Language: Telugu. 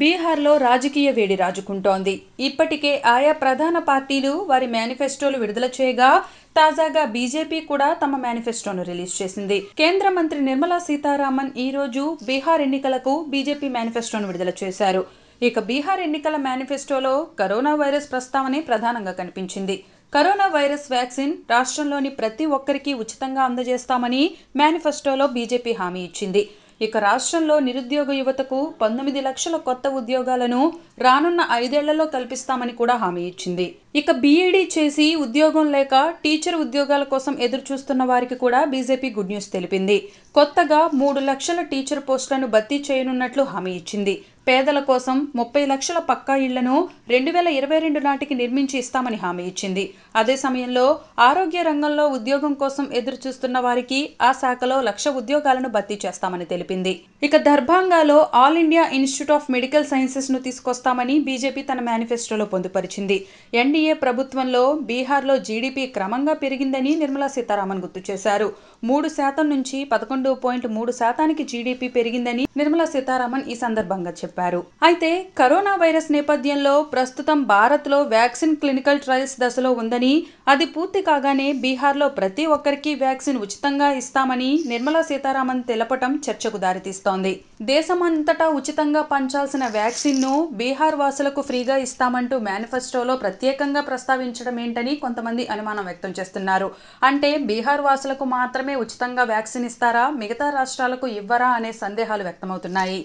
బీహార్లో రాజకీయ వేడి రాజుకుంటోంది ఇప్పటికే ఆయా ప్రధాన పార్టీలు వారి మేనిఫెస్టోలు విడుదల చేయగా తాజాగా బీజేపీ కూడా తమ మేనిఫెస్టోను రిలీజ్ చేసింది కేంద్ర మంత్రి నిర్మలా సీతారామన్ ఈ రోజు బీహార్ ఎన్నికలకు బీజేపీ మేనిఫెస్టోను విడుదల చేశారు ఇక బీహార్ ఎన్నికల మేనిఫెస్టోలో కరోనా వైరస్ ప్రస్తావనే ప్రధానంగా కనిపించింది కరోనా వైరస్ వ్యాక్సిన్ రాష్ట్రంలోని ప్రతి ఒక్కరికి ఉచితంగా అందజేస్తామని మేనిఫెస్టోలో బీజేపీ హామీ ఇచ్చింది ఇక రాష్ట్రంలో నిరుద్యోగ యువతకు పంతొమ్మిది లక్షల కొత్త ఉద్యోగాలను రానున్న ఐదేళ్లలో కల్పిస్తామని కూడా హామీ ఇచ్చింది ఇక బీఈడీ e చేసి ఉద్యోగం లేక టీచర్ ఉద్యోగాల కోసం ఎదురు చూస్తున్న వారికి కూడా బీజేపీ గుడ్ న్యూస్ తెలిపింది కొత్తగా మూడు లక్షల టీచర్ పోస్టులను భర్తీ చేయనున్నట్లు హామీ ఇచ్చింది పేదల కోసం ముప్పై లక్షల పక్కా ఇళ్లను రెండు వేల ఇరవై రెండు నాటికి నిర్మించి ఇస్తామని హామీ ఇచ్చింది అదే సమయంలో ఆరోగ్య రంగంలో ఉద్యోగం కోసం ఎదురు చూస్తున్న వారికి ఆ శాఖలో లక్ష ఉద్యోగాలను భర్తీ చేస్తామని తెలిపింది ఇక దర్భాంగాలో All India Institute of Medical సైన్సెస్ను తీసుకొస్తామని బీజేపీ తన మేనిఫెస్టోలో పొందుపరిచింది ఎన్డీ ఎన్డీఏ ప్రభుత్వంలో బీహార్లో జీడీపీ క్రమంగా పెరిగిందని నిర్మలా సీతారామన్ గుర్తు చేశారు మూడు శాతం నుంచి పదకొండు పాయింట్ మూడు శాతానికి జీడీపీ పెరిగిందని నిర్మలా సీతారామన్ ఈ సందర్భంగా చెప్పారు అయితే కరోనా వైరస్ నేపథ్యంలో ప్రస్తుతం భారత్లో వ్యాక్సిన్ క్లినికల్ ట్రయల్స్ దశలో ఉందని అది పూర్తి కాగానే బీహార్లో ప్రతి ఒక్కరికి వ్యాక్సిన్ ఉచితంగా ఇస్తామని నిర్మలా సీతారామన్ తెలపటం చర్చకు దారితీస్తోంది దేశమంతటా ఉచితంగా పంచాల్సిన వ్యాక్సిన్ ను బీహార్ వాసులకు ఫ్రీగా ఇస్తామంటూ మేనిఫెస్టోలో ప్రత్యేకంగా ప్రత్యేకంగా ప్రస్తావించడం ఏంటని కొంతమంది అనుమానం వ్యక్తం చేస్తున్నారు అంటే బీహార్ వాసులకు మాత్రమే ఉచితంగా వ్యాక్సిన్ ఇస్తారా మిగతా రాష్ట్రాలకు ఇవ్వరా అనే సందేహాలు వ్యక్తమవుతున్నాయి